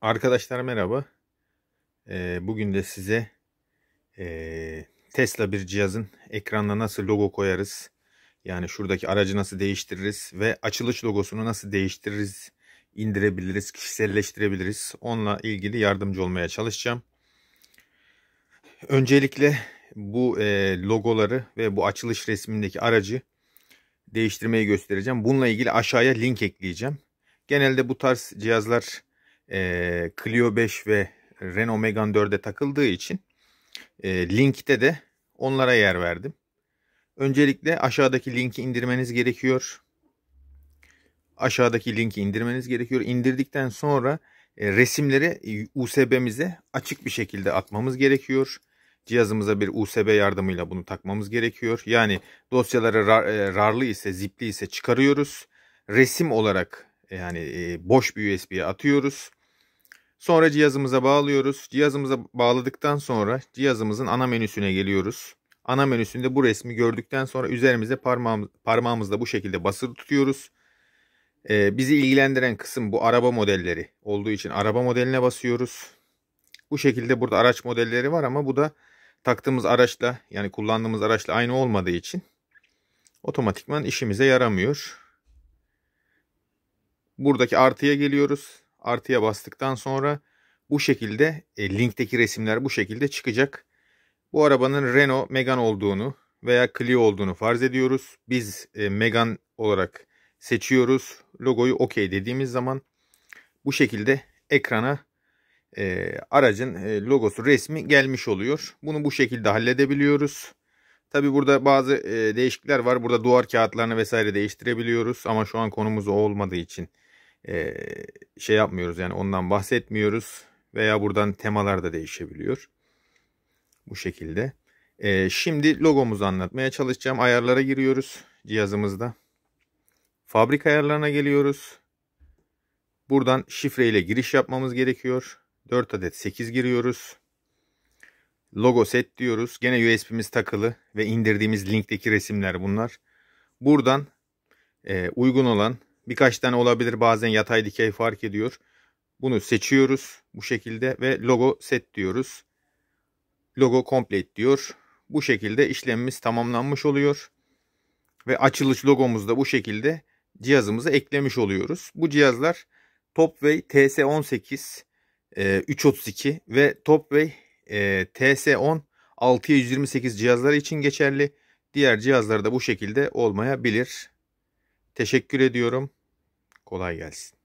Arkadaşlar merhaba. Ee, bugün de size e, Tesla bir cihazın ekranına nasıl logo koyarız, yani şuradaki aracı nasıl değiştiririz ve açılış logosunu nasıl değiştiririz, indirebiliriz, kişiselleştirebiliriz. Onunla ilgili yardımcı olmaya çalışacağım. Öncelikle bu e, logoları ve bu açılış resmindeki aracı değiştirmeyi göstereceğim. Bununla ilgili aşağıya link ekleyeceğim. Genelde bu tarz cihazlar e, Clio 5 ve Renault Megane 4'e takıldığı için e, linkte de onlara yer verdim. Öncelikle aşağıdaki linki indirmeniz gerekiyor. Aşağıdaki linki indirmeniz gerekiyor. İndirdikten sonra e, resimleri e, USB'mize açık bir şekilde atmamız gerekiyor. Cihazımıza bir USB yardımıyla bunu takmamız gerekiyor. Yani dosyaları rar, e, rarlı ise, zipli ise çıkarıyoruz. Resim olarak yani e, boş bir USB'ye atıyoruz. Sonra cihazımıza bağlıyoruz. Cihazımıza bağladıktan sonra cihazımızın ana menüsüne geliyoruz. Ana menüsünde bu resmi gördükten sonra üzerimize parmağımız, parmağımızla bu şekilde basılı tutuyoruz. Ee, bizi ilgilendiren kısım bu araba modelleri olduğu için araba modeline basıyoruz. Bu şekilde burada araç modelleri var ama bu da taktığımız araçla yani kullandığımız araçla aynı olmadığı için otomatikman işimize yaramıyor. Buradaki artıya geliyoruz artıya bastıktan sonra bu şekilde e, linkteki resimler bu şekilde çıkacak. Bu arabanın Renault Megane olduğunu veya Clio olduğunu farz ediyoruz. Biz e, Megane olarak seçiyoruz. Logoyu OK dediğimiz zaman bu şekilde ekrana e, aracın e, logosu resmi gelmiş oluyor. Bunu bu şekilde halledebiliyoruz. Tabi burada bazı e, değişiklikler var. Burada duvar kağıtlarını vesaire değiştirebiliyoruz. Ama şu an konumuz o olmadığı için şey yapmıyoruz yani ondan bahsetmiyoruz veya buradan temalar da değişebiliyor. Bu şekilde. şimdi logomuzu anlatmaya çalışacağım. Ayarlara giriyoruz cihazımızda. Fabrika ayarlarına geliyoruz. Buradan şifreyle giriş yapmamız gerekiyor. 4 adet 8 giriyoruz. Logo set diyoruz. Gene USB'miz takılı ve indirdiğimiz linkteki resimler bunlar. Buradan uygun olan Birkaç tane olabilir bazen yatay dikey fark ediyor. Bunu seçiyoruz bu şekilde ve logo set diyoruz. Logo complete diyor. Bu şekilde işlemimiz tamamlanmış oluyor. Ve açılış logomuzu da bu şekilde cihazımıza eklemiş oluyoruz. Bu cihazlar Topway TS18 e, 332 ve Topway e, TS10 628 cihazları için geçerli. Diğer cihazlarda bu şekilde olmayabilir. Teşekkür ediyorum. 小林。